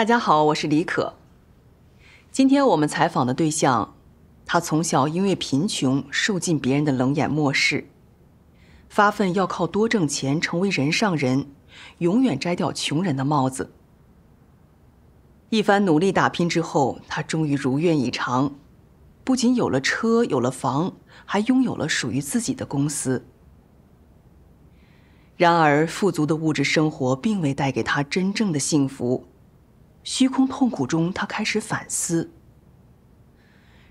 大家好，我是李可。今天我们采访的对象，他从小因为贫穷受尽别人的冷眼漠视，发奋要靠多挣钱成为人上人，永远摘掉穷人的帽子。一番努力打拼之后，他终于如愿以偿，不仅有了车，有了房，还拥有了属于自己的公司。然而，富足的物质生活并未带给他真正的幸福。虚空痛苦中，他开始反思。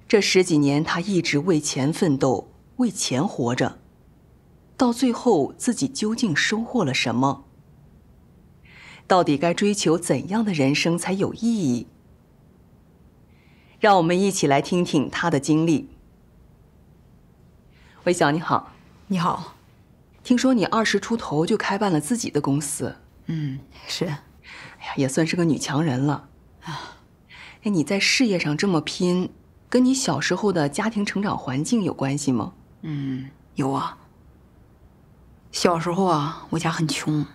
这十几年，他一直为钱奋斗，为钱活着，到最后，自己究竟收获了什么？到底该追求怎样的人生才有意义？让我们一起来听听他的经历。魏晓，你好。你好。听说你二十出头就开办了自己的公司。嗯，是。哎呀，也算是个女强人了啊！哎，你在事业上这么拼，跟你小时候的家庭成长环境有关系吗？嗯，有啊。小时候啊，我家很穷，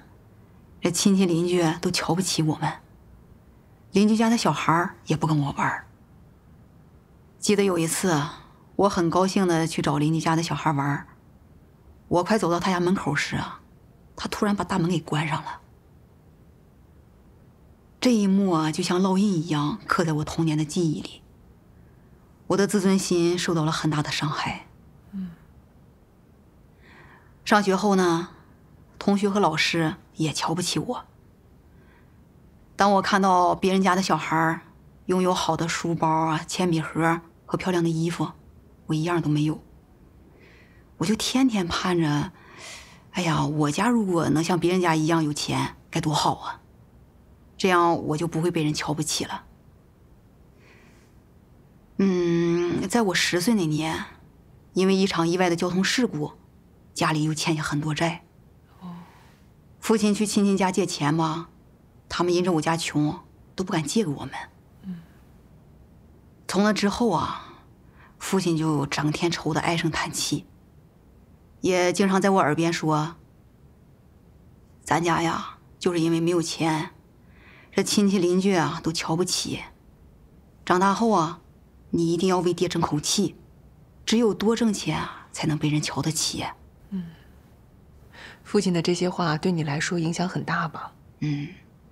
这亲戚邻居都瞧不起我们，邻居家的小孩也不跟我玩。记得有一次，我很高兴的去找邻居家的小孩玩，我快走到他家门口时啊，他突然把大门给关上了。这一幕啊，就像烙印一样刻在我童年的记忆里。我的自尊心受到了很大的伤害。嗯。上学后呢，同学和老师也瞧不起我。当我看到别人家的小孩拥有好的书包啊、铅笔盒和漂亮的衣服，我一样都没有。我就天天盼着，哎呀，我家如果能像别人家一样有钱，该多好啊！这样我就不会被人瞧不起了。嗯，在我十岁那年，因为一场意外的交通事故，家里又欠下很多债。哦，父亲去亲戚家借钱吗？他们因着我家穷，都不敢借给我们。从那之后啊，父亲就整天愁得唉声叹气，也经常在我耳边说：“咱家呀，就是因为没有钱。”这亲戚邻居啊都瞧不起，长大后啊，你一定要为爹争口气。只有多挣钱啊，才能被人瞧得起。嗯，父亲的这些话对你来说影响很大吧？嗯，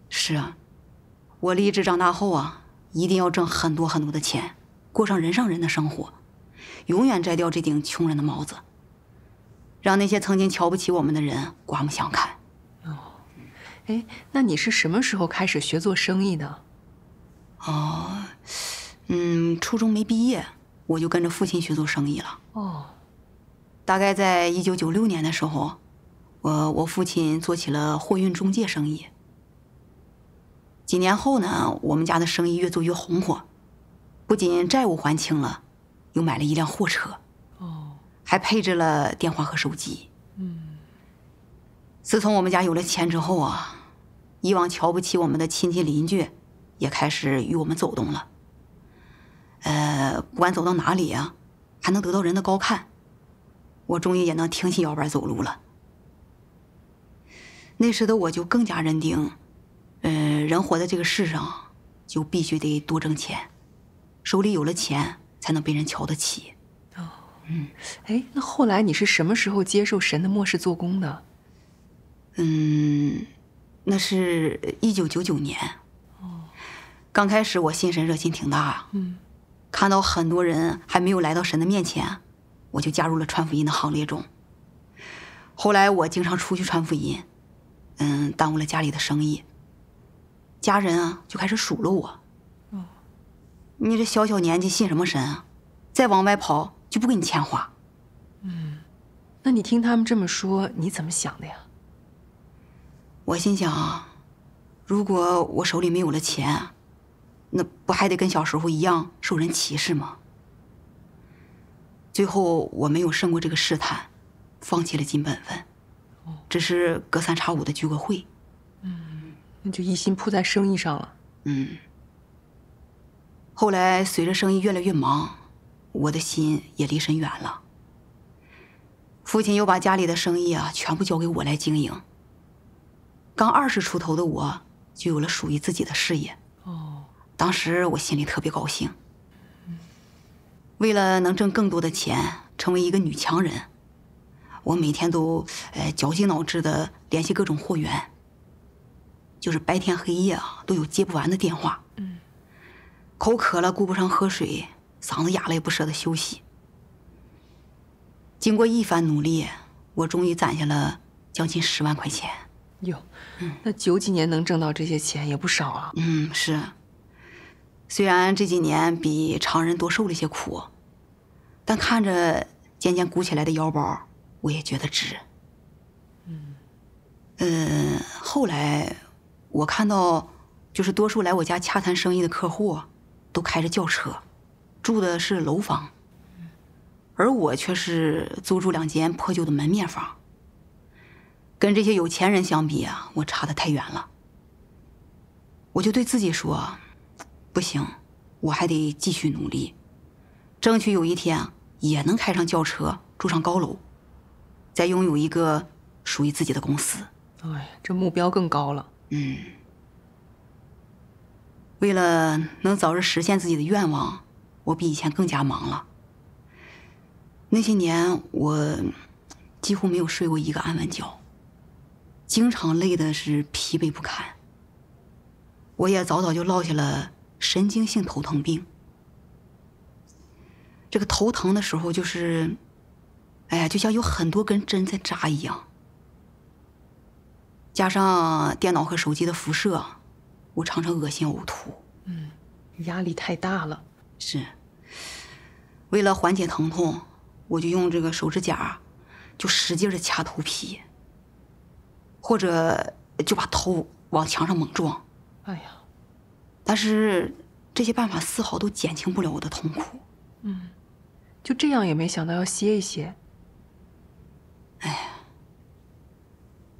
是啊，我立志长大后啊，一定要挣很多很多的钱，过上人上人的生活，永远摘掉这顶穷人的帽子，让那些曾经瞧不起我们的人刮目相看。哎，那你是什么时候开始学做生意的？哦，嗯，初中没毕业，我就跟着父亲学做生意了。哦，大概在一九九六年的时候，我我父亲做起了货运中介生意。几年后呢，我们家的生意越做越红火，不仅债务还清了，又买了一辆货车，哦，还配置了电话和手机。嗯，自从我们家有了钱之后啊。以往瞧不起我们的亲戚邻居，也开始与我们走动了。呃，不管走到哪里呀，还能得到人的高看，我终于也能挺起腰板走路了。那时的我就更加认定，呃，人活在这个世上，就必须得多挣钱，手里有了钱，才能被人瞧得起。哦，嗯，哎，那后来你是什么时候接受神的末世做工的？嗯。那是一九九九年，哦，刚开始我信神热心挺大，嗯，看到很多人还没有来到神的面前，我就加入了传福音的行列中。后来我经常出去传福音，嗯，耽误了家里的生意，家人啊就开始数落我，哦，你这小小年纪信什么神啊？再往外跑就不给你钱花。嗯，那你听他们这么说，你怎么想的呀？我心想，如果我手里没有了钱，那不还得跟小时候一样受人歧视吗？最后我没有胜过这个试探，放弃了金本分，只是隔三差五的聚个会。嗯，那就一心扑在生意上了。嗯。后来随着生意越来越忙，我的心也离身远了。父亲又把家里的生意啊全部交给我来经营。刚二十出头的我，就有了属于自己的事业。哦，当时我心里特别高兴。为了能挣更多的钱，成为一个女强人，我每天都呃绞尽脑汁的联系各种货源。就是白天黑夜啊，都有接不完的电话。嗯，口渴了顾不上喝水，嗓子哑了也不舍得休息。经过一番努力，我终于攒下了将近十万块钱。哟。那九几年能挣到这些钱也不少啊。嗯，是。虽然这几年比常人多受了些苦，但看着渐渐鼓起来的腰包，我也觉得值。嗯，呃，后来我看到，就是多数来我家洽谈生意的客户，都开着轿车，住的是楼房，而我却是租住两间破旧的门面房。跟这些有钱人相比啊，我差的太远了。我就对自己说，不行，我还得继续努力，争取有一天也能开上轿车，住上高楼，再拥有一个属于自己的公司。哎，这目标更高了。嗯。为了能早日实现自己的愿望，我比以前更加忙了。那些年，我几乎没有睡过一个安稳觉。经常累的是疲惫不堪。我也早早就落下了神经性头疼病。这个头疼的时候，就是，哎呀，就像有很多根针在扎一样。加上电脑和手机的辐射，我常常恶心呕吐。嗯，压力太大了。是，为了缓解疼痛，我就用这个手指甲，就使劲的掐头皮。或者就把头往墙上猛撞，哎呀！但是这些办法丝毫都减轻不了我的痛苦。嗯，就这样也没想到要歇一歇。哎呀，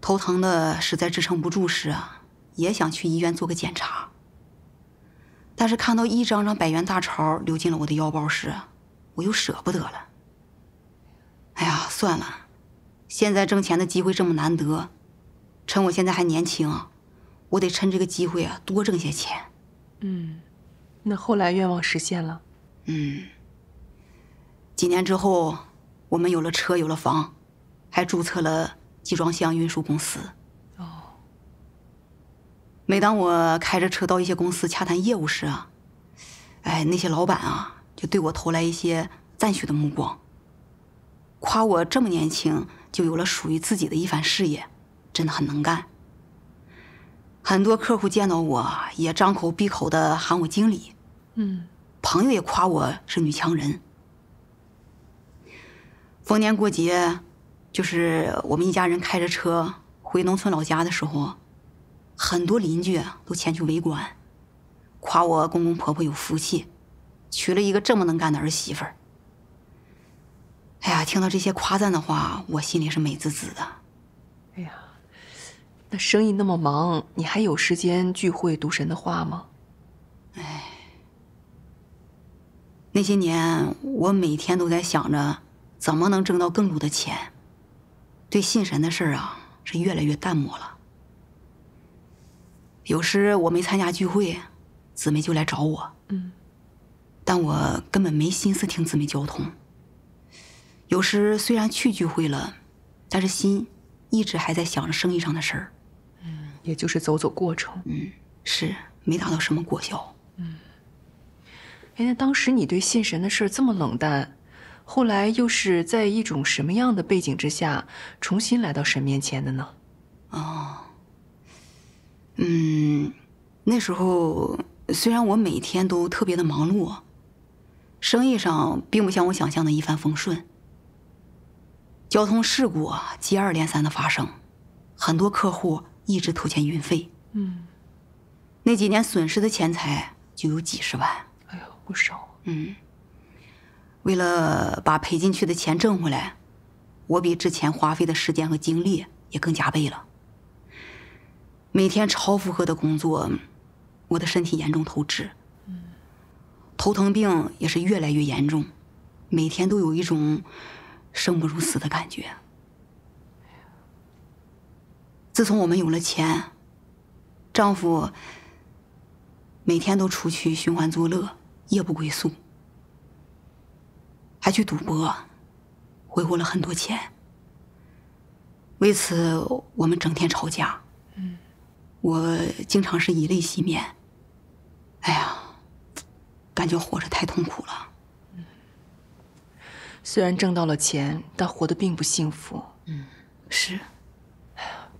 头疼的实在支撑不住时啊，也想去医院做个检查。但是看到一张张百元大钞流进了我的腰包时，我又舍不得了。哎呀，算了，现在挣钱的机会这么难得。趁我现在还年轻啊，我得趁这个机会啊多挣些钱。嗯，那后来愿望实现了？嗯。几年之后，我们有了车，有了房，还注册了集装箱运输公司。哦。每当我开着车到一些公司洽谈业务时啊，哎，那些老板啊就对我投来一些赞许的目光，夸我这么年轻就有了属于自己的一番事业。真的很能干，很多客户见到我也张口闭口的喊我经理，嗯，朋友也夸我是女强人。逢年过节，就是我们一家人开着车回农村老家的时候，很多邻居都前去围观，夸我公公婆婆有福气，娶了一个这么能干的儿媳妇儿。哎呀，听到这些夸赞的话，我心里是美滋滋的。那生意那么忙，你还有时间聚会读神的话吗？哎，那些年我每天都在想着怎么能挣到更多的钱，对信神的事儿啊是越来越淡漠了。有时我没参加聚会，姊妹就来找我，嗯，但我根本没心思听姊妹交通。有时虽然去聚会了，但是心一直还在想着生意上的事儿。也就是走走过程，嗯，是没达到什么果效，嗯。哎，那当时你对信神的事这么冷淡，后来又是在一种什么样的背景之下重新来到神面前的呢？哦，嗯，那时候虽然我每天都特别的忙碌，生意上并不像我想象的一帆风顺，交通事故啊，接二连三的发生，很多客户。一直拖欠运费，嗯，那几年损失的钱财就有几十万，哎呦，不少。嗯，为了把赔进去的钱挣回来，我比之前花费的时间和精力也更加倍了。每天超负荷的工作，我的身体严重透支，嗯，头疼病也是越来越严重，每天都有一种生不如死的感觉。自从我们有了钱，丈夫每天都出去寻欢作乐，夜不归宿，还去赌博，挥霍了很多钱。为此，我们整天吵架。嗯，我经常是以泪洗面。哎呀，感觉活着太痛苦了。虽然挣到了钱，但活得并不幸福。嗯，是。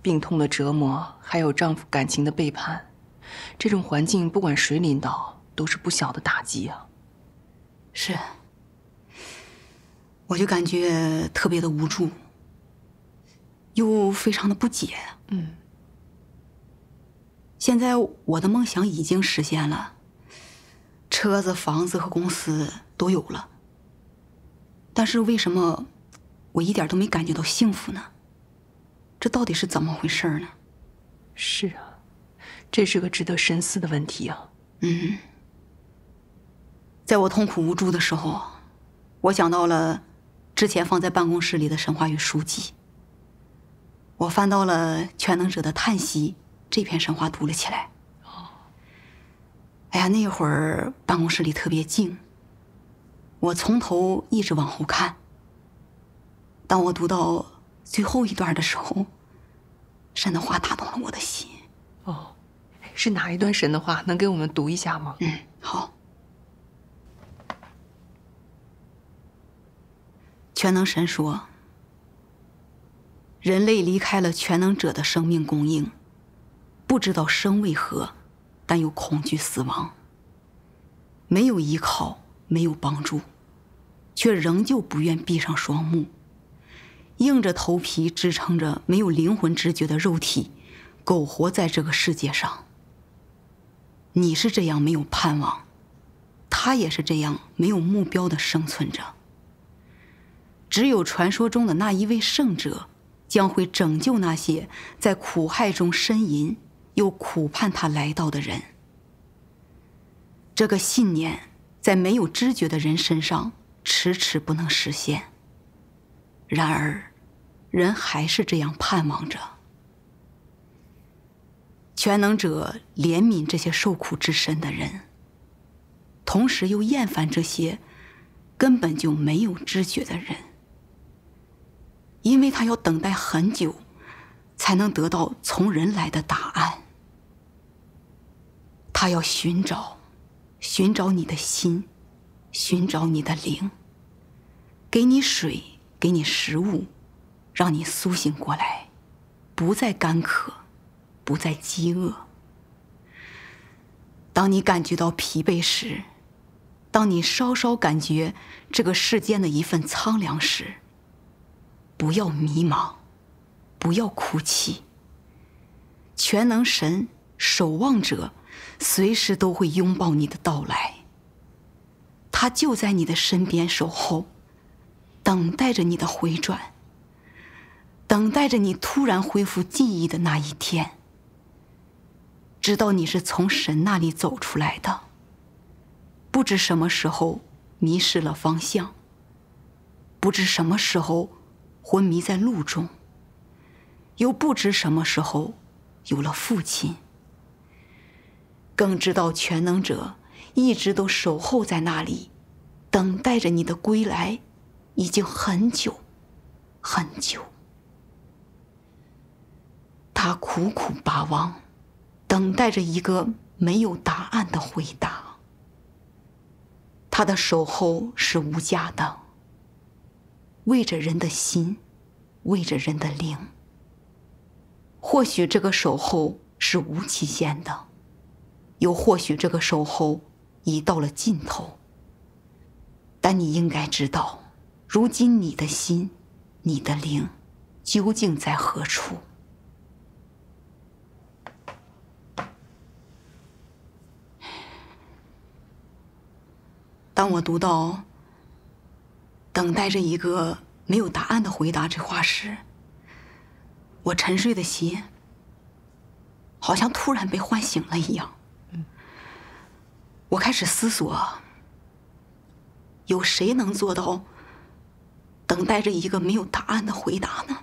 病痛的折磨，还有丈夫感情的背叛，这种环境，不管谁领导，都是不小的打击啊。是，我就感觉特别的无助，又非常的不解。嗯。现在我的梦想已经实现了，车子、房子和公司都有了。但是为什么我一点都没感觉到幸福呢？这到底是怎么回事呢？是啊，这是个值得深思的问题啊。嗯，在我痛苦无助的时候，我想到了之前放在办公室里的神话与书籍。我翻到了《全能者的叹息》这篇神话，读了起来。哦。哎呀，那会儿办公室里特别静。我从头一直往后看。当我读到……最后一段的时候，神的话打动了我的心。哦，是哪一段神的话？能给我们读一下吗？嗯，好。全能神说：“人类离开了全能者的生命供应，不知道生为何，但又恐惧死亡。没有依靠，没有帮助，却仍旧不愿闭上双目。”硬着头皮支撑着没有灵魂知觉的肉体，苟活在这个世界上。你是这样没有盼望，他也是这样没有目标的生存着。只有传说中的那一位圣者，将会拯救那些在苦海中呻吟又苦盼他来到的人。这个信念在没有知觉的人身上迟迟不能实现。然而。人还是这样盼望着，全能者怜悯这些受苦之深的人，同时又厌烦这些根本就没有知觉的人，因为他要等待很久，才能得到从人来的答案。他要寻找，寻找你的心，寻找你的灵，给你水，给你食物。让你苏醒过来，不再干渴，不再饥饿。当你感觉到疲惫时，当你稍稍感觉这个世间的一份苍凉时，不要迷茫，不要哭泣。全能神守望者随时都会拥抱你的到来，他就在你的身边守候，等待着你的回转。等待着你突然恢复记忆的那一天，知道你是从神那里走出来的。不知什么时候迷失了方向，不知什么时候昏迷在路中，又不知什么时候有了父亲。更知道全能者一直都守候在那里，等待着你的归来，已经很久，很久。他苦苦巴望，等待着一个没有答案的回答。他的守候是无价的，为着人的心，为着人的灵。或许这个守候是无期限的，又或许这个守候已到了尽头。但你应该知道，如今你的心，你的灵，究竟在何处？当我读到“等待着一个没有答案的回答”这话时，我沉睡的心好像突然被唤醒了一样。我开始思索：有谁能做到等待着一个没有答案的回答呢？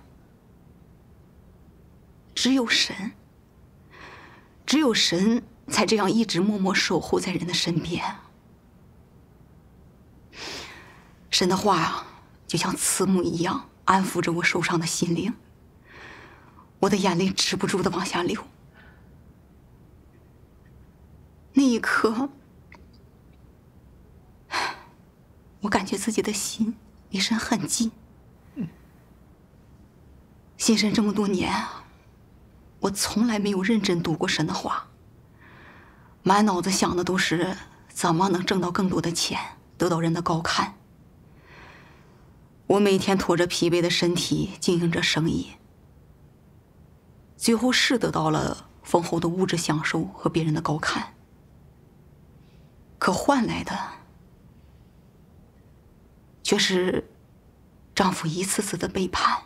只有神，只有神才这样一直默默守护在人的身边。神的话啊，就像慈母一样安抚着我受伤的心灵。我的眼泪止不住的往下流。那一刻，我感觉自己的心离神很近。信神这么多年我从来没有认真读过神的话，满脑子想的都是怎么能挣到更多的钱，得到人的高看。我每天拖着疲惫的身体经营着生意，最后是得到了丰厚的物质享受和别人的高看，可换来的却是丈夫一次次的背叛，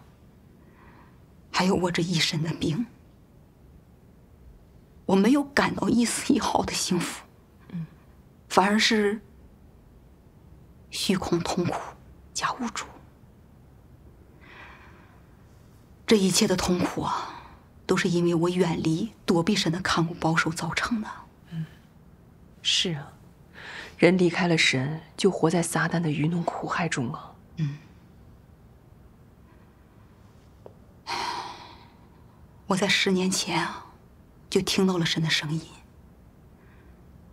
还有我这一身的病。我没有感到一丝一毫的幸福，反而是虚空痛苦加无助。这一切的痛苦啊，都是因为我远离、躲避神的看顾、保守造成的。嗯，是啊，人离开了神，就活在撒旦的愚弄苦害中啊。嗯，我在十年前啊，就听到了神的声音，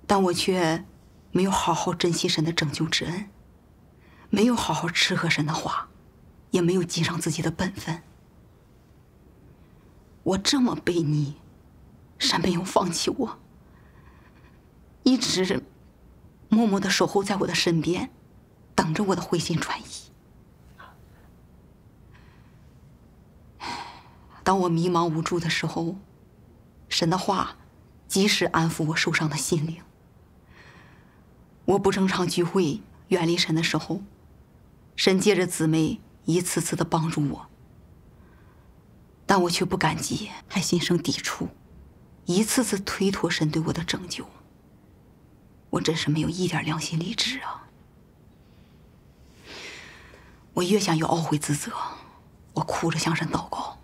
但我却没有好好珍惜神的拯救之恩，没有好好吃喝神的话，也没有尽上自己的本分。我这么背你，神没有放弃我，一直默默的守候在我的身边，等着我的回心转意。当我迷茫无助的时候，神的话及时安抚我受伤的心灵。我不正常聚会、远离神的时候，神借着姊妹一次次的帮助我。但我却不感激，还心生抵触，一次次推脱神对我的拯救。我真是没有一点良心理智啊！我越想越懊悔自责，我哭着向神祷告：“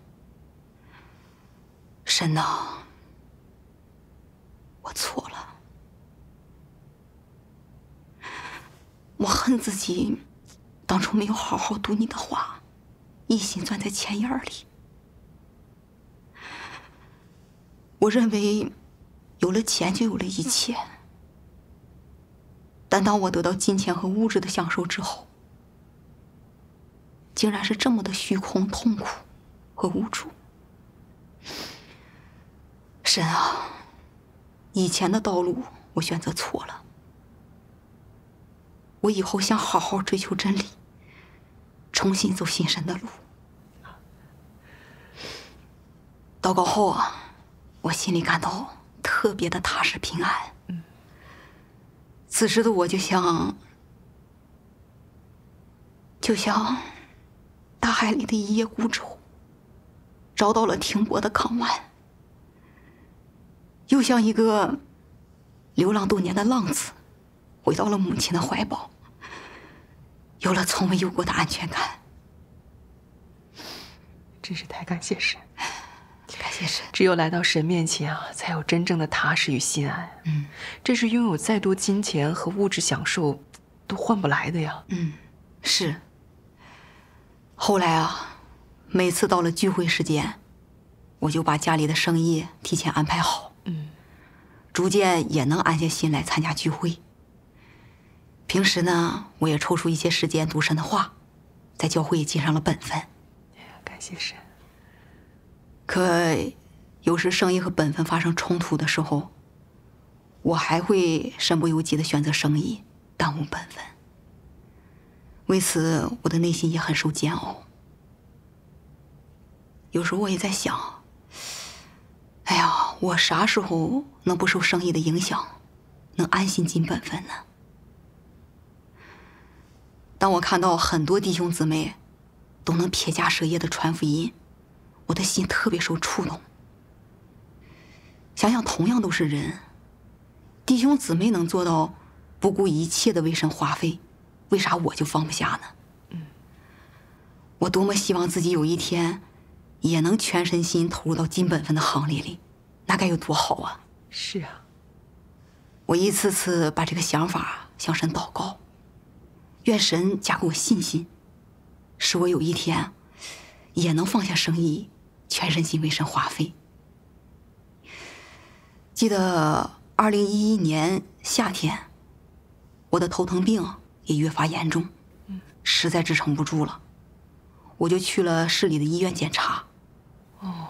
神呐，我错了，我恨自己当初没有好好读你的话，一心钻在钱眼里。”我认为，有了钱就有了一切。但当我得到金钱和物质的享受之后，竟然是这么的虚空、痛苦和无助。神啊，以前的道路我选择错了。我以后想好好追求真理，重新走新神的路。祷告后啊。我心里感到特别的踏实、平安。此时的我就像就像大海里的一叶孤舟，找到了停泊的港湾；又像一个流浪多年的浪子，回到了母亲的怀抱，有了从未有过的安全感。真是太感谢神！感谢神，只有来到神面前啊，才有真正的踏实与心安。嗯，这是拥有再多金钱和物质享受，都换不来的呀。嗯，是。后来啊，每次到了聚会时间，我就把家里的生意提前安排好。嗯，逐渐也能安下心来参加聚会。平时呢，我也抽出一些时间读神的话，在教会也尽上了本分。感谢神。可，有时生意和本分发生冲突的时候，我还会身不由己的选择生意，耽误本分。为此，我的内心也很受煎熬。有时候我也在想，哎呀，我啥时候能不受生意的影响，能安心尽本分呢？当我看到很多弟兄姊妹都能撇家舍业的传福音。我的心特别受触动。想想同样都是人，弟兄姊妹能做到不顾一切的为神花费，为啥我就放不下呢？嗯。我多么希望自己有一天也能全身心投入到金本分的行列里，那该有多好啊！是啊。我一次次把这个想法向神祷告，愿神加给我信心，使我有一天也能放下生意。全身心为神花费。记得二零一一年夏天，我的头疼病也越发严重，实在支撑不住了，我就去了市里的医院检查。哦，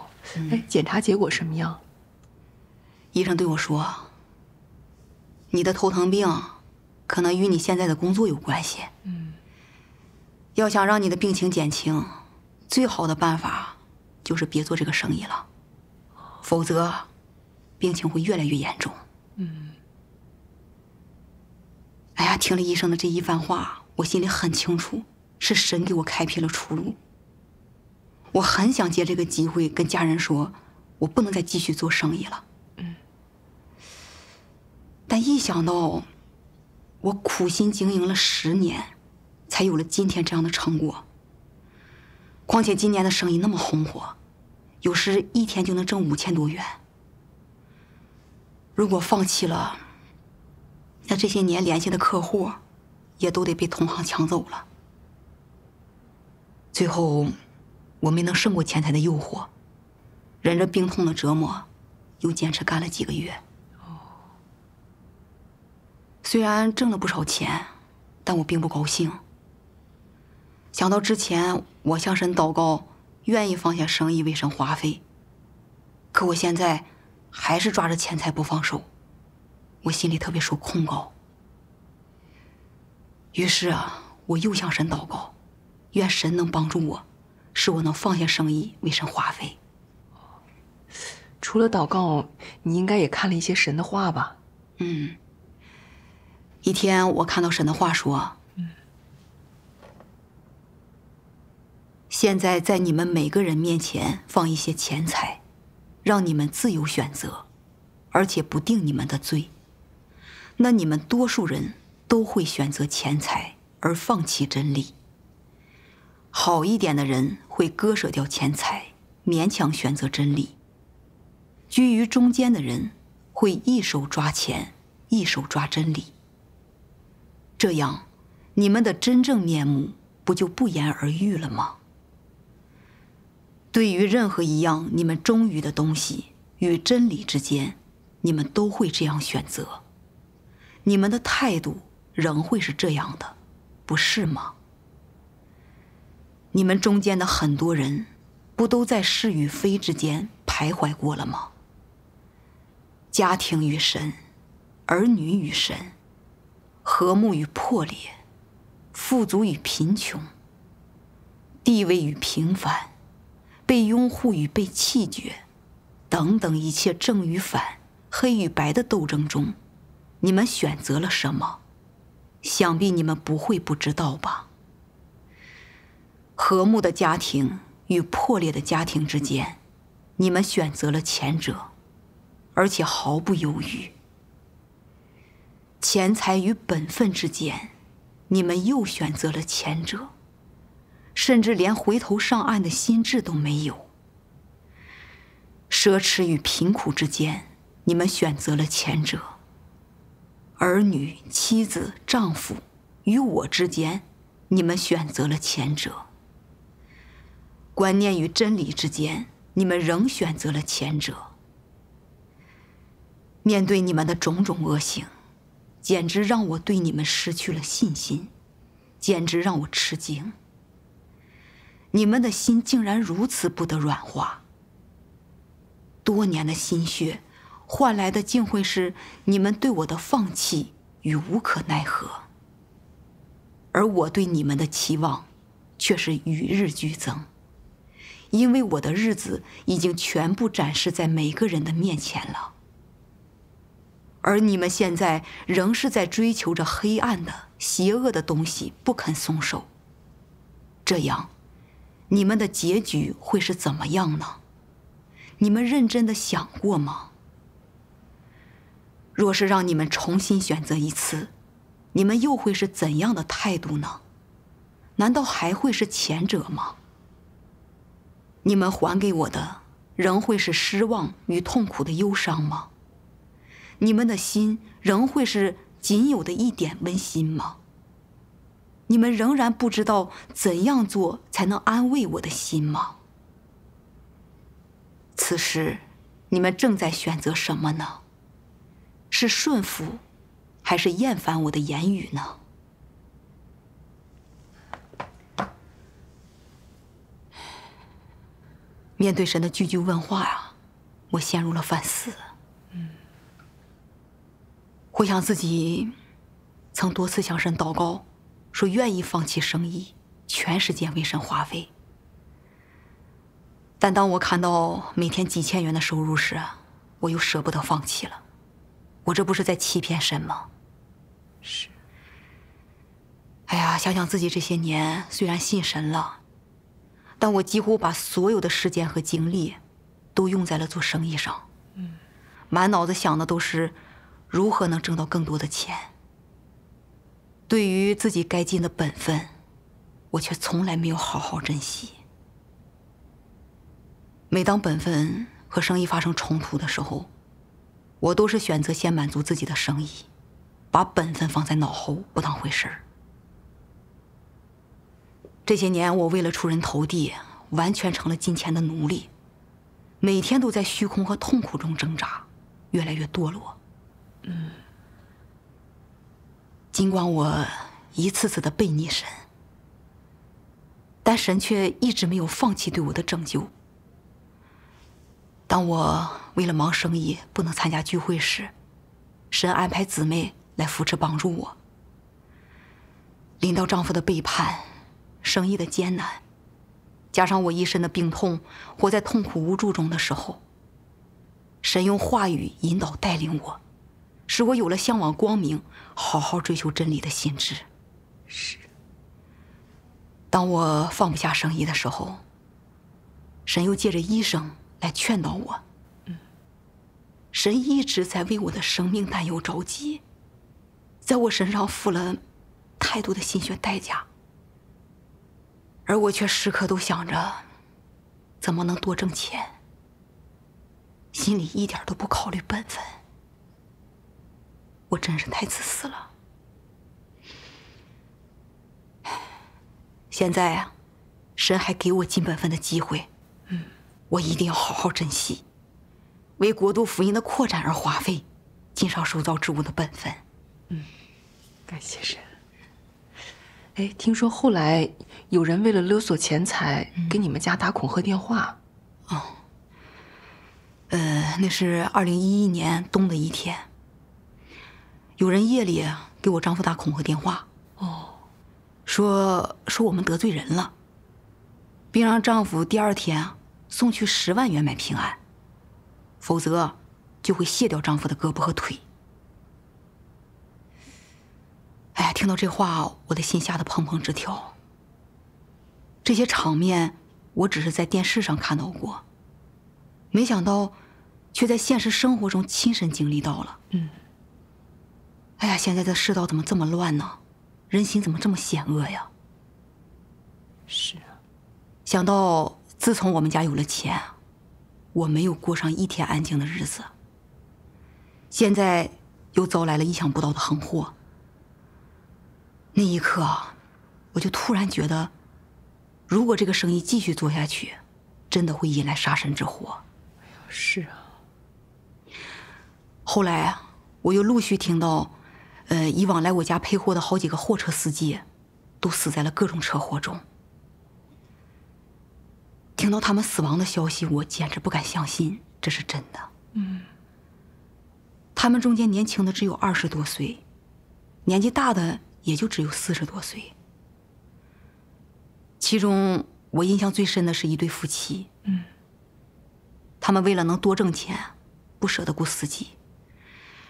哎，检查结果什么样？医生对我说：“你的头疼病可能与你现在的工作有关系。嗯，要想让你的病情减轻，最好的办法。”就是别做这个生意了，否则病情会越来越严重。嗯。哎呀，听了医生的这一番话，我心里很清楚，是神给我开辟了出路。我很想借这个机会跟家人说，我不能再继续做生意了。但一想到我苦心经营了十年，才有了今天这样的成果，况且今年的生意那么红火。有时一天就能挣五千多元。如果放弃了，那这些年联系的客户，也都得被同行抢走了。最后，我没能胜过钱财的诱惑，忍着病痛的折磨，又坚持干了几个月。虽然挣了不少钱，但我并不高兴。想到之前我向神祷告。愿意放下生意为神花费，可我现在还是抓着钱财不放手，我心里特别受控告。于是啊，我又向神祷告，愿神能帮助我，使我能放下生意为神花费。除了祷告，你应该也看了一些神的话吧？嗯。一天我看到神的话说。现在在你们每个人面前放一些钱财，让你们自由选择，而且不定你们的罪。那你们多数人都会选择钱财而放弃真理。好一点的人会割舍掉钱财，勉强选择真理。居于中间的人，会一手抓钱，一手抓真理。这样，你们的真正面目不就不言而喻了吗？对于任何一样你们忠于的东西与真理之间，你们都会这样选择。你们的态度仍会是这样的，不是吗？你们中间的很多人，不都在是与非之间徘徊过了吗？家庭与神，儿女与神，和睦与破裂，富足与贫穷，地位与平凡。被拥护与被弃绝，等等一切正与反、黑与白的斗争中，你们选择了什么？想必你们不会不知道吧？和睦的家庭与破裂的家庭之间，你们选择了前者，而且毫不犹豫。钱财与本分之间，你们又选择了前者。甚至连回头上岸的心智都没有。奢侈与贫苦之间，你们选择了前者；儿女、妻子、丈夫与我之间，你们选择了前者；观念与真理之间，你们仍选择了前者。面对你们的种种恶行，简直让我对你们失去了信心，简直让我吃惊。你们的心竟然如此不得软化，多年的心血，换来的竟会是你们对我的放弃与无可奈何。而我对你们的期望，却是与日俱增，因为我的日子已经全部展示在每个人的面前了，而你们现在仍是在追求着黑暗的、邪恶的东西，不肯松手。这样。你们的结局会是怎么样呢？你们认真的想过吗？若是让你们重新选择一次，你们又会是怎样的态度呢？难道还会是前者吗？你们还给我的，仍会是失望与痛苦的忧伤吗？你们的心，仍会是仅有的一点温馨吗？你们仍然不知道怎样做才能安慰我的心吗？此时，你们正在选择什么呢？是顺服，还是厌烦我的言语呢？面对神的句句问话啊，我陷入了反思。嗯，回想自己，曾多次向神祷告。说愿意放弃生意，全时间为神花费。但当我看到每天几千元的收入时，我又舍不得放弃了。我这不是在欺骗神吗？是。哎呀，想想自己这些年，虽然信神了，但我几乎把所有的时间和精力，都用在了做生意上。嗯，满脑子想的都是，如何能挣到更多的钱。对于自己该尽的本分，我却从来没有好好珍惜。每当本分和生意发生冲突的时候，我都是选择先满足自己的生意，把本分放在脑后，不当回事儿。这些年，我为了出人头地，完全成了金钱的奴隶，每天都在虚空和痛苦中挣扎，越来越堕落。嗯。尽管我一次次的背逆神，但神却一直没有放弃对我的拯救。当我为了忙生意不能参加聚会时，神安排姊妹来扶持帮助我。临到丈夫的背叛，生意的艰难，加上我一身的病痛，活在痛苦无助中的时候，神用话语引导带领我，使我有了向往光明。好好追求真理的心智，是。当我放不下生意的时候，神又借着医生来劝导我。嗯。神一直在为我的生命担忧着急，在我身上付了太多的心血代价，而我却时刻都想着怎么能多挣钱，心里一点都不考虑本分。我真是太自私了。现在啊，神还给我尽本分的机会，嗯，我一定要好好珍惜，为国度福音的扩展而花费，尽上受造之物的本分，嗯，感谢神。哎，听说后来有人为了勒索钱财给你们家打恐吓电话，哦，呃，那是二零一一年冬的一天。有人夜里给我丈夫打恐吓电话，哦，说说我们得罪人了，并让丈夫第二天送去十万元买平安，否则就会卸掉丈夫的胳膊和腿。哎呀，听到这话，我的心吓得砰砰直跳。这些场面我只是在电视上看到过，没想到却在现实生活中亲身经历到了。嗯。哎呀，现在的世道怎么这么乱呢？人心怎么这么险恶呀？是啊，想到自从我们家有了钱，我没有过上一天安静的日子。现在又遭来了意想不到的横祸。那一刻，我就突然觉得，如果这个生意继续做下去，真的会引来杀身之祸。哎呀，是啊。后来啊，我又陆续听到。呃，以往来我家配货的好几个货车司机，都死在了各种车祸中。听到他们死亡的消息，我简直不敢相信这是真的。嗯。他们中间年轻的只有二十多岁，年纪大的也就只有四十多岁。其中我印象最深的是一对夫妻。嗯。他们为了能多挣钱，不舍得雇司机，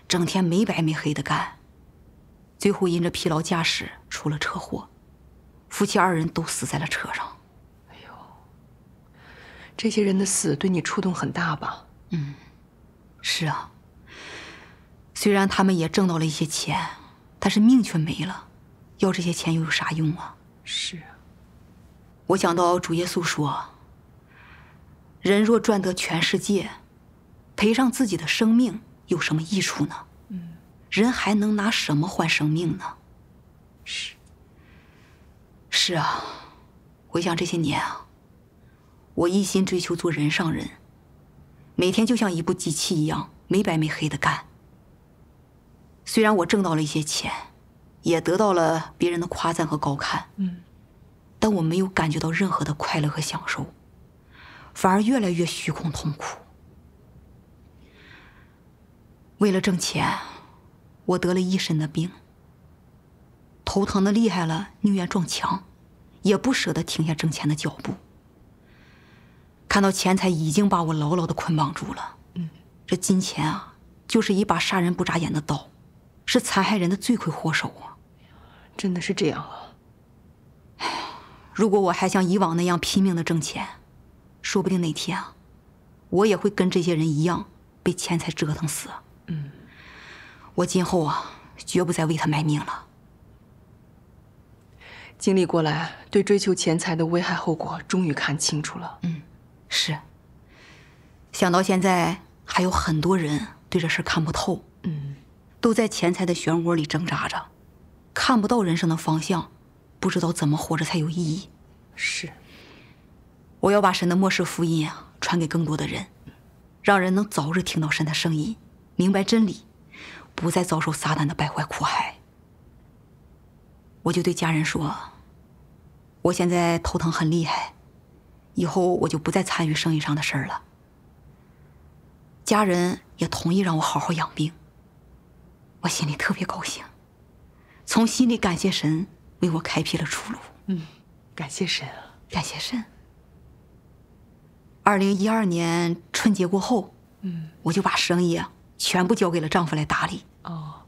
整天没白没黑的干。最后因着疲劳驾驶出了车祸，夫妻二人都死在了车上。哎呦，这些人的死对你触动很大吧？嗯，是啊。虽然他们也挣到了一些钱，但是命却没了，要这些钱又有啥用啊？是啊，我想到主耶稣说：“人若赚得全世界，赔上自己的生命，有什么益处呢？”人还能拿什么换生命呢？是。是啊，回想这些年啊，我一心追求做人上人，每天就像一部机器一样，没白没黑的干。虽然我挣到了一些钱，也得到了别人的夸赞和高看，嗯，但我没有感觉到任何的快乐和享受，反而越来越虚空痛苦。为了挣钱。我得了一身的病，头疼的厉害了，宁愿撞墙，也不舍得停下挣钱的脚步。看到钱财已经把我牢牢的捆绑住了，嗯，这金钱啊，就是一把杀人不眨眼的刀，是残害人的罪魁祸首啊！真的是这样啊！如果我还像以往那样拼命的挣钱，说不定哪天啊，我也会跟这些人一样被钱财折腾死。我今后啊，绝不再为他卖命了。经历过来，对追求钱财的危害后果，终于看清楚了。嗯，是。想到现在还有很多人对这事看不透，嗯，都在钱财的漩涡里挣扎着，看不到人生的方向，不知道怎么活着才有意义。是。我要把神的末世福音啊，传给更多的人，让人能早日听到神的声音，明白真理。不再遭受撒旦的败坏苦海，我就对家人说：“我现在头疼很厉害，以后我就不再参与生意上的事儿了。”家人也同意让我好好养病。我心里特别高兴，从心里感谢神为我开辟了出路。嗯，感谢神啊！感谢神。二零一二年春节过后，嗯，我就把生意啊全部交给了丈夫来打理。哦，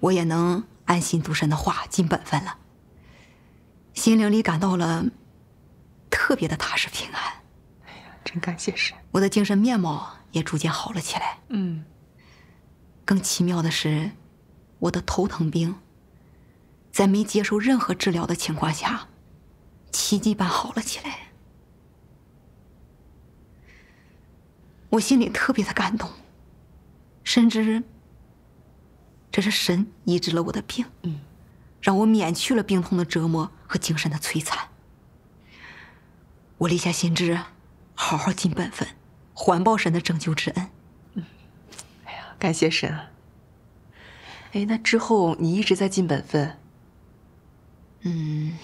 我也能安心读神的话，尽本分了。心灵里感到了特别的踏实平安。哎呀，真感谢神！我的精神面貌也逐渐好了起来。嗯。更奇妙的是，我的头疼病在没接受任何治疗的情况下，奇迹般好了起来。我心里特别的感动，甚至。这是神医治了我的病，嗯，让我免去了病痛的折磨和精神的摧残。我立下心志，好好尽本分，还报神的拯救之恩。嗯，哎呀，感谢神啊！哎，那之后你一直在尽本分。嗯，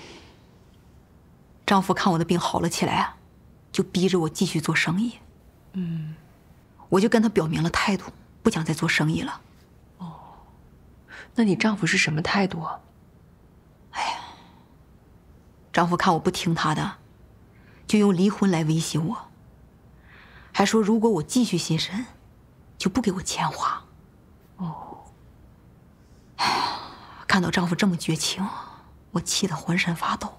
丈夫看我的病好了起来，啊，就逼着我继续做生意。嗯，我就跟他表明了态度，不想再做生意了。那你丈夫是什么态度？哎呀，丈夫看我不听他的，就用离婚来威胁我，还说如果我继续心神，就不给我钱花。哦。哎呀，看到丈夫这么绝情，我气得浑身发抖。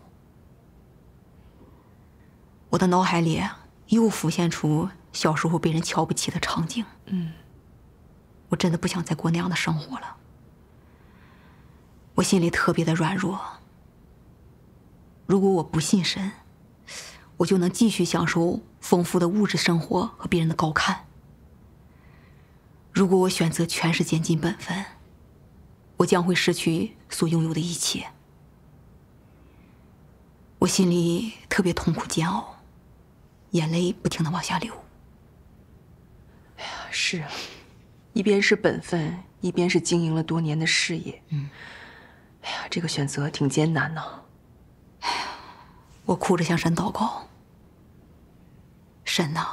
我的脑海里又浮现出小时候被人瞧不起的场景。嗯。我真的不想再过那样的生活了。我心里特别的软弱。如果我不信神，我就能继续享受丰富的物质生活和别人的高看；如果我选择全是尽尽本分，我将会失去所拥有的一切。我心里特别痛苦煎熬，眼泪不停的往下流。哎呀，是啊，一边是本分，一边是经营了多年的事业，嗯。哎呀，这个选择挺艰难呐！哎呀，我哭着向神祷告。神呐，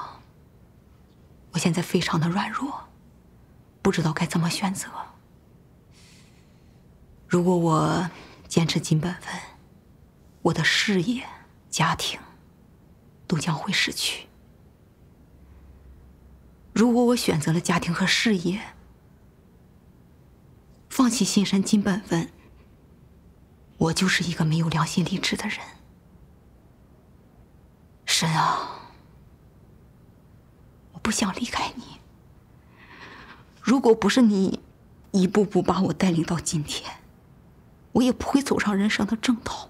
我现在非常的软弱，不知道该怎么选择。如果我坚持金本分，我的事业、家庭都将会失去；如果我选择了家庭和事业，放弃新神金本分。我就是一个没有良心、理智的人。神啊，我不想离开你。如果不是你一步步把我带领到今天，我也不会走上人生的正道。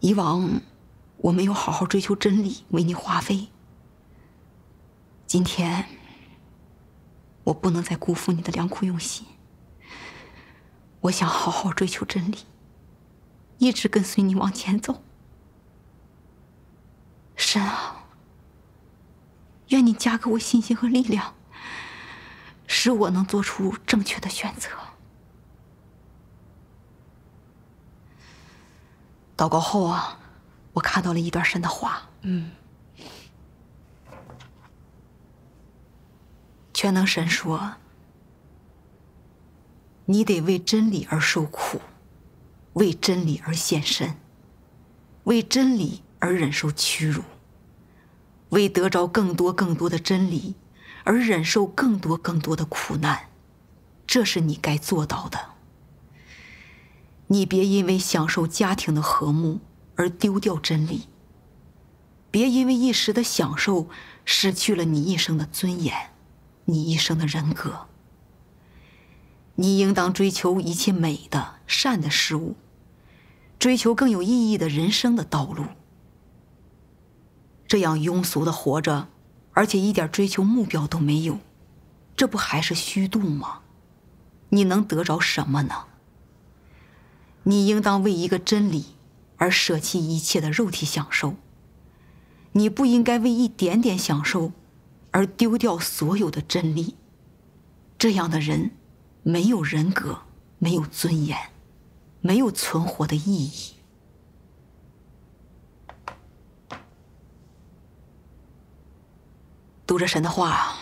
以往我没有好好追求真理，为你花费。今天，我不能再辜负你的良苦用心。我想好好追求真理，一直跟随你往前走，神啊，愿你加给我信心和力量，使我能做出正确的选择。祷告后啊，我看到了一段神的话，嗯，全能神说。你得为真理而受苦，为真理而献身，为真理而忍受屈辱，为得着更多更多的真理而忍受更多更多的苦难，这是你该做到的。你别因为享受家庭的和睦而丢掉真理，别因为一时的享受失去了你一生的尊严，你一生的人格。你应当追求一切美的、善的事物，追求更有意义的人生的道路。这样庸俗的活着，而且一点追求目标都没有，这不还是虚度吗？你能得着什么呢？你应当为一个真理而舍弃一切的肉体享受。你不应该为一点点享受而丢掉所有的真理。这样的人。没有人格，没有尊严，没有存活的意义。读着神的话，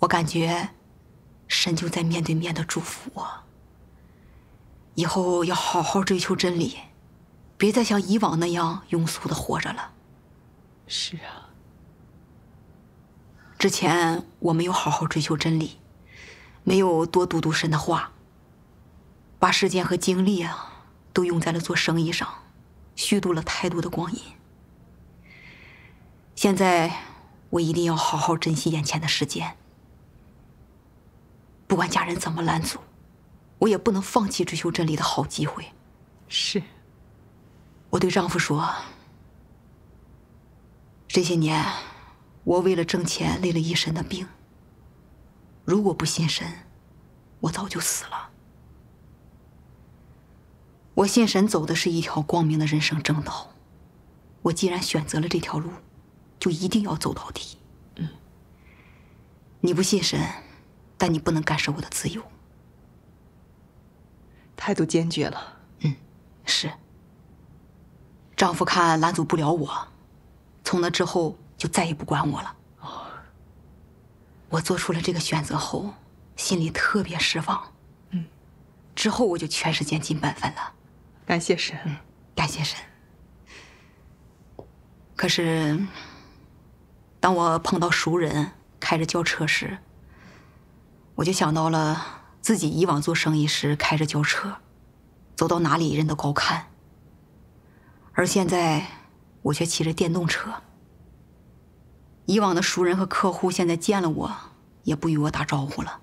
我感觉神就在面对面的祝福我。以后要好好追求真理，别再像以往那样庸俗的活着了。是啊，之前我没有好好追求真理。没有多读读神的话，把时间和精力啊都用在了做生意上，虚度了太多的光阴。现在我一定要好好珍惜眼前的时间。不管家人怎么拦阻，我也不能放弃追求真理的好机会。是。我对丈夫说：“这些年，我为了挣钱累了一身的病。”如果不信神，我早就死了。我信神走的是一条光明的人生正道，我既然选择了这条路，就一定要走到底。嗯。你不信神，但你不能干涉我的自由。态度坚决了。嗯，是。丈夫看拦阻不了我，从那之后就再也不管我了。我做出了这个选择后，心里特别失望。嗯，之后我就全世界尽本分了，感谢神，感谢神。可是，当我碰到熟人开着轿车时，我就想到了自己以往做生意时开着轿车，走到哪里人都高看，而现在我却骑着电动车。以往的熟人和客户现在见了我也不与我打招呼了。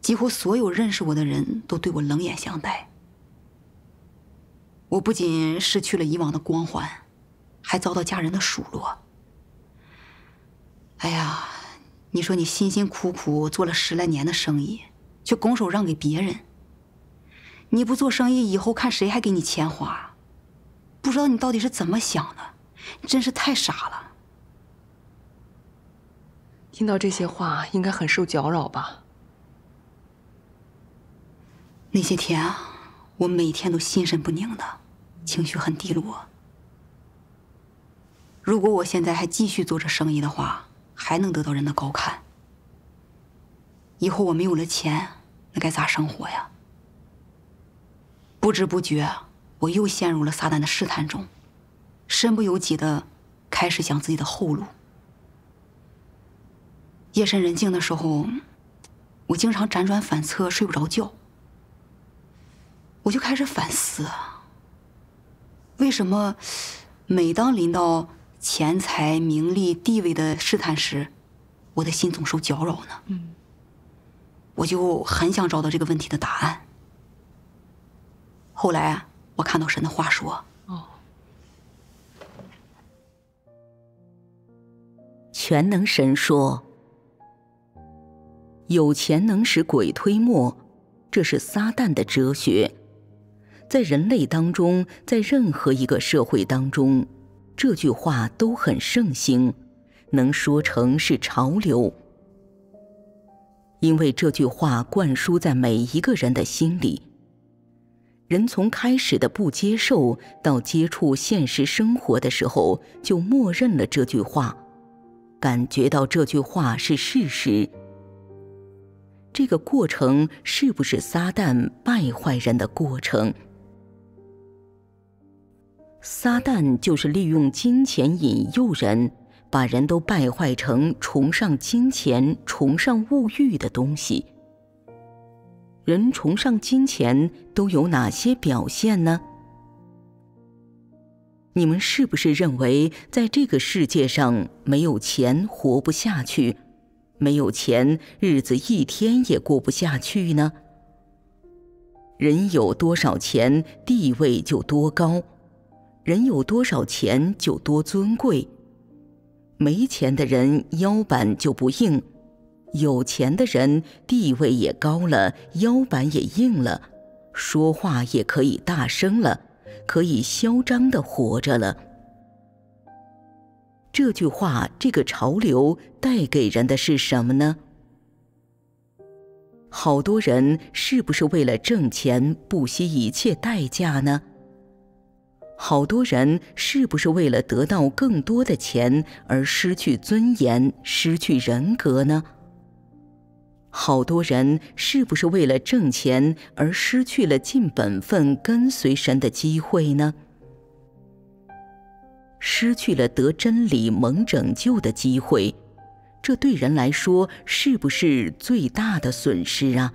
几乎所有认识我的人都对我冷眼相待。我不仅失去了以往的光环，还遭到家人的数落。哎呀，你说你辛辛苦苦做了十来年的生意，却拱手让给别人。你不做生意以后看谁还给你钱花？不知道你到底是怎么想的？你真是太傻了。听到这些话，应该很受搅扰吧？那些天啊，我每天都心神不宁的，情绪很低落。如果我现在还继续做这生意的话，还能得到人的高看。以后我没有了钱，那该咋生活呀？不知不觉，我又陷入了撒旦的试探中，身不由己的开始想自己的后路。夜深人静的时候，我经常辗转反侧，睡不着觉。我就开始反思：为什么每当临到钱财、名利、地位的试探时，我的心总受搅扰呢？嗯。我就很想找到这个问题的答案。后来我看到神的话说：“哦，全能神说。”有钱能使鬼推磨，这是撒旦的哲学。在人类当中，在任何一个社会当中，这句话都很盛行，能说成是潮流。因为这句话灌输在每一个人的心里，人从开始的不接受到接触现实生活的时候，就默认了这句话，感觉到这句话是事实。这个过程是不是撒旦败坏人的过程？撒旦就是利用金钱引诱人，把人都败坏成崇尚金钱、崇尚物欲的东西。人崇尚金钱都有哪些表现呢？你们是不是认为在这个世界上没有钱活不下去？没有钱，日子一天也过不下去呢。人有多少钱，地位就多高；人有多少钱，就多尊贵。没钱的人腰板就不硬，有钱的人地位也高了，腰板也硬了，说话也可以大声了，可以嚣张的活着了。这句话，这个潮流带给人的是什么呢？好多人是不是为了挣钱不惜一切代价呢？好多人是不是为了得到更多的钱而失去尊严、失去人格呢？好多人是不是为了挣钱而失去了尽本分、跟随神的机会呢？失去了得真理、蒙拯救的机会，这对人来说是不是最大的损失啊？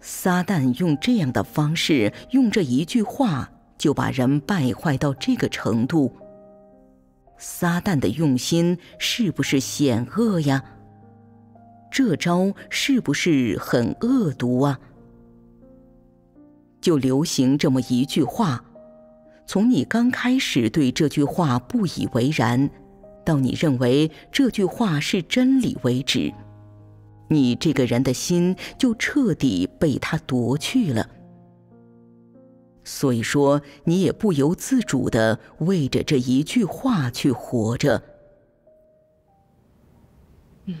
撒旦用这样的方式，用这一句话就把人败坏到这个程度。撒旦的用心是不是险恶呀？这招是不是很恶毒啊？就流行这么一句话。从你刚开始对这句话不以为然，到你认为这句话是真理为止，你这个人的心就彻底被他夺去了。所以说，你也不由自主的为着这一句话去活着。嗯，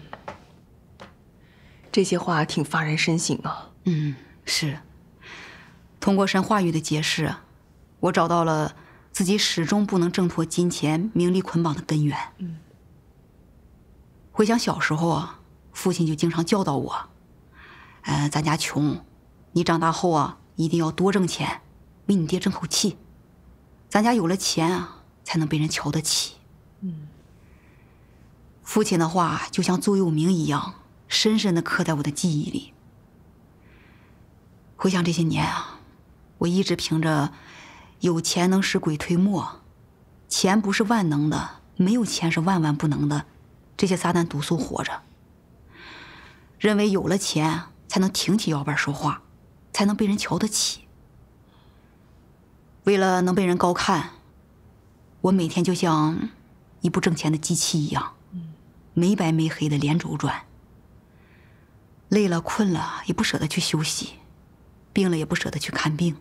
这些话挺发人深省啊。嗯，是。通过神话语的解释啊。我找到了自己始终不能挣脱金钱名利捆绑的根源。回想小时候啊，父亲就经常教导我，呃，咱家穷，你长大后啊一定要多挣钱，为你爹争口气。咱家有了钱啊，才能被人瞧得起。嗯。父亲的话就像座右铭一样，深深的刻在我的记忆里。回想这些年啊，我一直凭着。有钱能使鬼推磨，钱不是万能的，没有钱是万万不能的。这些撒旦毒素活着，认为有了钱才能挺起腰板说话，才能被人瞧得起。为了能被人高看，我每天就像一部挣钱的机器一样，没白没黑的连轴转。累了困了也不舍得去休息，病了也不舍得去看病。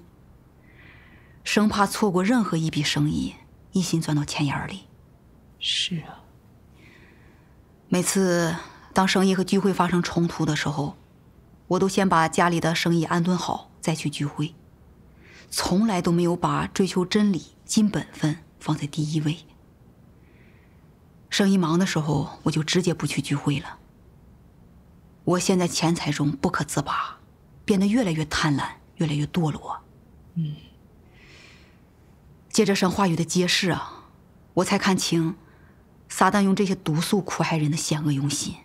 生怕错过任何一笔生意，一心钻到钱眼里。是啊。每次当生意和聚会发生冲突的时候，我都先把家里的生意安顿好，再去聚会，从来都没有把追求真理、尽本分放在第一位。生意忙的时候，我就直接不去聚会了。我现在钱财中不可自拔，变得越来越贪婪，越来越堕落。嗯。借着神话语的揭示啊，我才看清撒旦用这些毒素苦害人的险恶用心，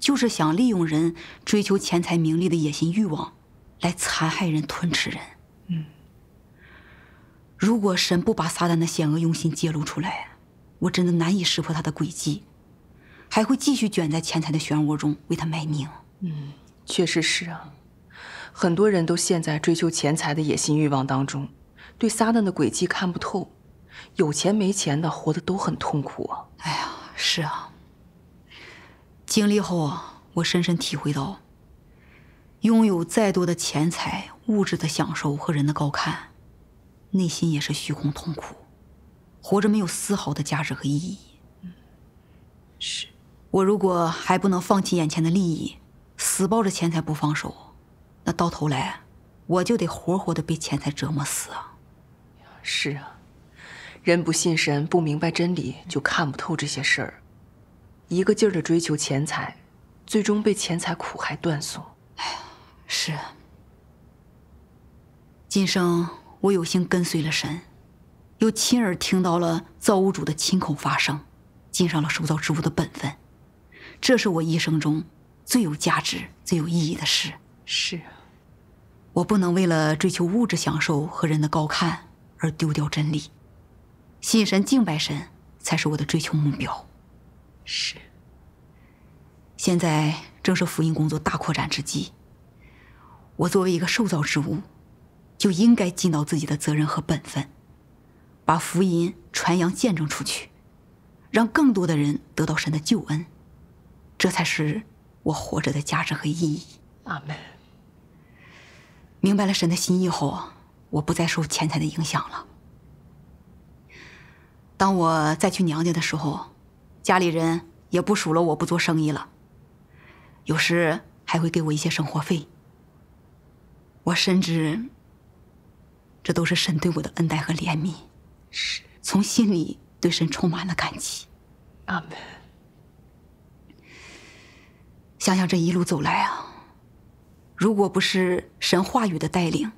就是想利用人追求钱财名利的野心欲望，来残害人、吞吃人。嗯。如果神不把撒旦的险恶用心揭露出来，我真的难以识破他的诡计，还会继续卷在钱财的漩涡中为他卖命。嗯，确实是啊，很多人都陷在追求钱财的野心欲望当中。对撒旦的诡计看不透，有钱没钱的活的都很痛苦啊！哎呀，是啊。经历后，我深深体会到，拥有再多的钱财、物质的享受和人的高看，内心也是虚空痛苦，活着没有丝毫的价值和意义。是。我如果还不能放弃眼前的利益，死抱着钱财不放手，那到头来，我就得活活的被钱财折磨死啊！是啊，人不信神，不明白真理，就看不透这些事儿，一个劲儿的追求钱财，最终被钱财苦害断送。哎，是。今生我有幸跟随了神，又亲耳听到了造物主的亲口发声，尽上了塑造之物的本分，这是我一生中最有价值、最有意义的事。是啊，我不能为了追求物质享受和人的高看。而丢掉真理，信神敬拜神才是我的追求目标。是。现在正是福音工作大扩展之际，我作为一个受造之物，就应该尽到自己的责任和本分，把福音传扬见证出去，让更多的人得到神的救恩，这才是我活着的价值和意义。阿门。明白了神的心意后。我不再受钱财的影响了。当我再去娘家的时候，家里人也不数落我不做生意了，有时还会给我一些生活费。我深知，这都是神对我的恩待和怜悯，是，从心里对神充满了感激。阿门。想想这一路走来啊，如果不是神话语的带领。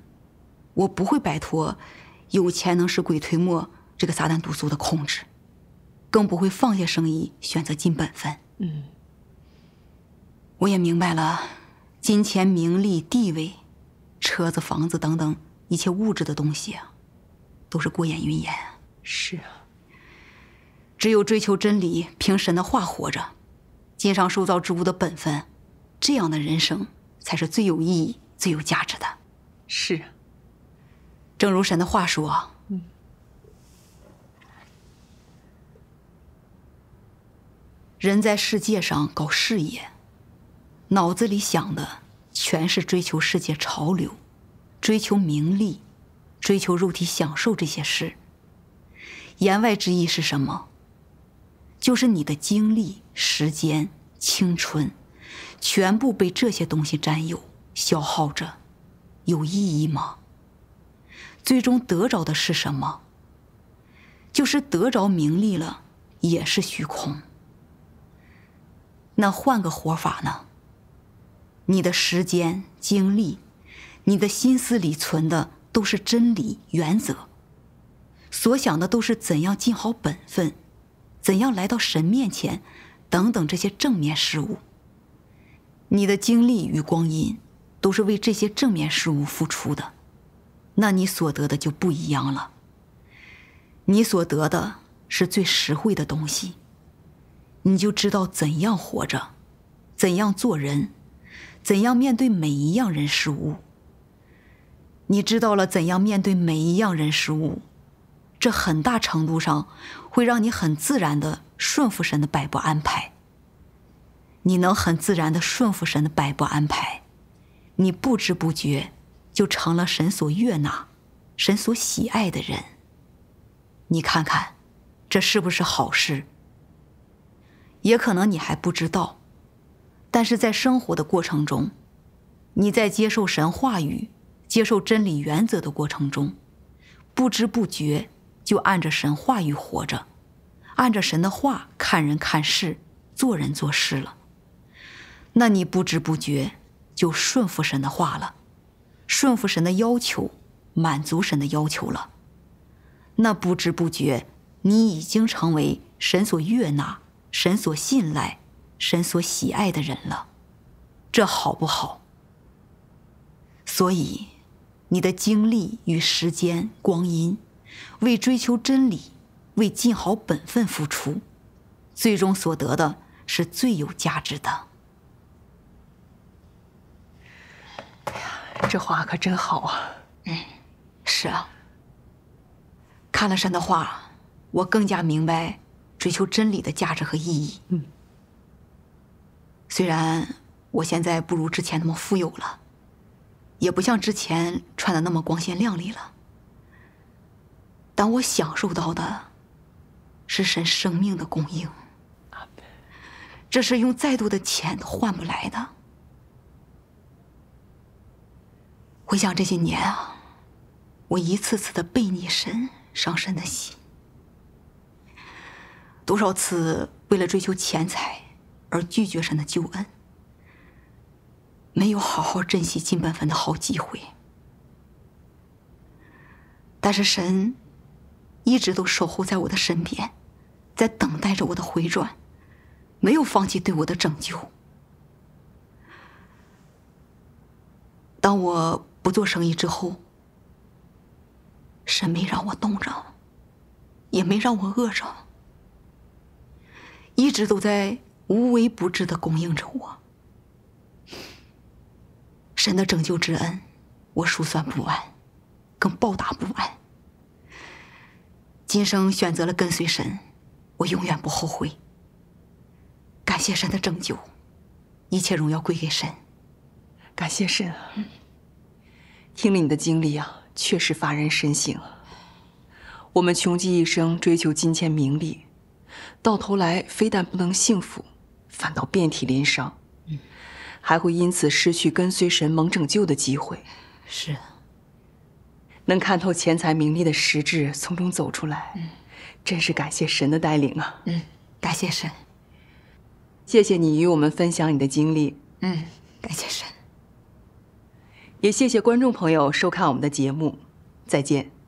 我不会摆脱“有钱能使鬼推磨”这个撒旦毒素的控制，更不会放下生意，选择尽本分。嗯。我也明白了，金钱、名利、地位、车子、房子等等一切物质的东西，都是过眼云烟。是啊。只有追求真理，凭神的话活着，尽上受造之物的本分，这样的人生才是最有意义、最有价值的。是啊。正如神的话说：“人在世界上搞事业，脑子里想的全是追求世界潮流，追求名利，追求肉体享受这些事。言外之意是什么？就是你的精力、时间、青春，全部被这些东西占有、消耗着，有意义吗？”最终得着的是什么？就是得着名利了，也是虚空。那换个活法呢？你的时间、精力，你的心思里存的都是真理、原则，所想的都是怎样尽好本分，怎样来到神面前，等等这些正面事物。你的精力与光阴，都是为这些正面事物付出的。那你所得的就不一样了，你所得的是最实惠的东西，你就知道怎样活着，怎样做人，怎样面对每一样人事物。你知道了怎样面对每一样人事物，这很大程度上会让你很自然的顺服神的摆布安排。你能很自然的顺服神的摆布安排，你不知不觉。就成了神所悦纳、神所喜爱的人。你看看，这是不是好事？也可能你还不知道，但是在生活的过程中，你在接受神话语、接受真理原则的过程中，不知不觉就按着神话语活着，按着神的话看人看事、做人做事了。那你不知不觉就顺服神的话了。顺服神的要求，满足神的要求了，那不知不觉，你已经成为神所悦纳、神所信赖、神所喜爱的人了，这好不好？所以，你的精力与时间、光阴，为追求真理、为尽好本分付出，最终所得的是最有价值的。这话可真好啊！嗯，是啊。看了神的话，我更加明白追求真理的价值和意义。嗯。虽然我现在不如之前那么富有了，也不像之前穿的那么光鲜亮丽了，但我享受到的是神生命的供应，这是用再多的钱都换不来的。回想这些年啊，我一次次的背逆神，伤神的心。多少次为了追求钱财而拒绝神的救恩，没有好好珍惜金半分的好机会。但是神一直都守护在我的身边，在等待着我的回转，没有放弃对我的拯救。当我……不做生意之后，神没让我冻着，也没让我饿着，一直都在无微不至的供应着我。神的拯救之恩，我数算不完，更报答不完。今生选择了跟随神，我永远不后悔。感谢神的拯救，一切荣耀归给神。感谢神啊！听了你的经历啊，确实发人深省。我们穷极一生追求金钱名利，到头来非但不能幸福，反倒遍体鳞伤，嗯，还会因此失去跟随神盟拯救的机会。是，能看透钱财名利的实质，从中走出来，嗯，真是感谢神的带领啊。嗯，感谢神。谢谢你与我们分享你的经历。嗯，感谢神。也谢谢观众朋友收看我们的节目，再见。